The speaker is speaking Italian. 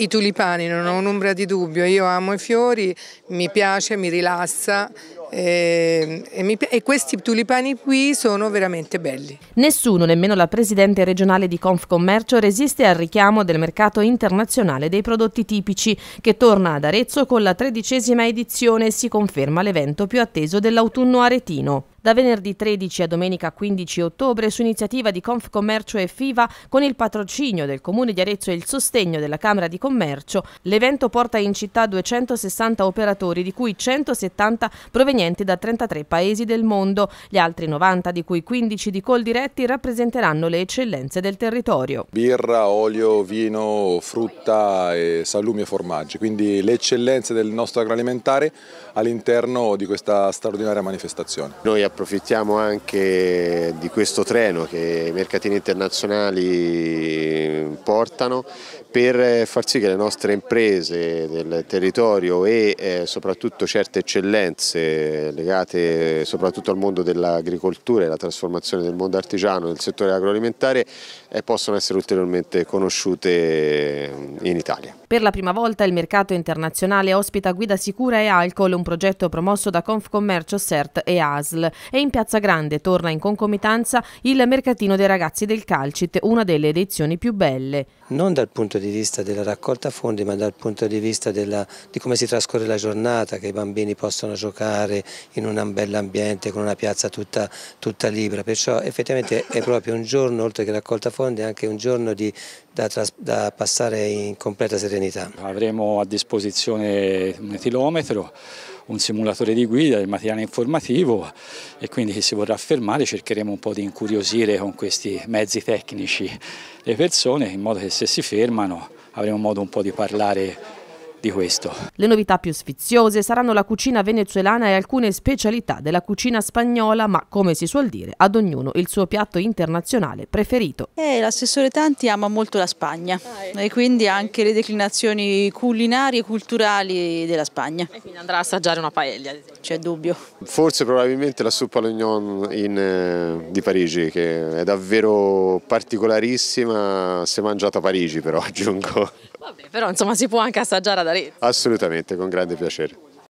I tulipani, non ho un'ombra di dubbio, io amo i fiori, mi piace, mi rilassa e, ehm, e, mi, e, questi tulipani qui sono veramente belli. Nessuno, nemmeno la presidente regionale di Confcommercio, resiste al richiamo del mercato internazionale dei prodotti tipici che torna ad Arezzo con la tredicesima edizione e si conferma l'evento più atteso dell'autunno aretino. Da venerdì 13 a domenica 15 ottobre, su iniziativa di Confcommercio e FIVA, con il patrocinio del Comune di Arezzo e il sostegno della Camera di Commercio, l'evento porta in città 260 operatori, di cui 170 provenienti da 33 paesi del mondo. Gli altri 90, di cui 15 di col diretti, rappresenteranno le eccellenze del territorio. Birra, olio, vino, frutta, e salumi e formaggi, quindi le eccellenze del nostro agroalimentare all'interno di questa straordinaria manifestazione. Noi approfittiamo anche di questo treno che i mercatini internazionali portano per far sì che le nostre imprese del territorio e eh, soprattutto certe eccellenze legate soprattutto al mondo dell'agricoltura e alla trasformazione del mondo artigiano nel settore agroalimentare eh, possano essere ulteriormente conosciute eh, in Italia. Per la prima volta il mercato internazionale ospita Guida Sicura e Alcol, un progetto promosso da Confcommercio, CERT e ASL e in Piazza Grande torna in concomitanza il mercatino dei ragazzi del Calcit, una delle edizioni più belle. Non dal punto di vista della raccolta fondi ma dal punto di vista della, di come si trascorre la giornata, che i bambini possono giocare in un bel ambiente con una piazza tutta, tutta libera, perciò effettivamente è proprio un giorno, oltre che raccolta fondi, anche un giorno di, da, da passare in completa serenità. Avremo a disposizione un etilometro, un simulatore di guida, del materiale informativo e quindi chi si vorrà fermare cercheremo un po' di incuriosire con questi mezzi tecnici le persone in modo che se si fermano avremo modo un po' di parlare di questo. Le novità più sfiziose saranno la cucina venezuelana e alcune specialità della cucina spagnola, ma come si suol dire, ad ognuno il suo piatto internazionale preferito. Eh, l'assessore Tanti ama molto la Spagna ah, e quindi anche le declinazioni culinarie e culturali della Spagna. E quindi andrà a assaggiare una paella, c'è dubbio. Forse probabilmente la soupe all'ognon eh, di Parigi, che è davvero particolarissima se mangiata a Parigi però aggiungo. Vabbè. Però insomma si può anche assaggiare ad Arezzo. Assolutamente, con grande piacere.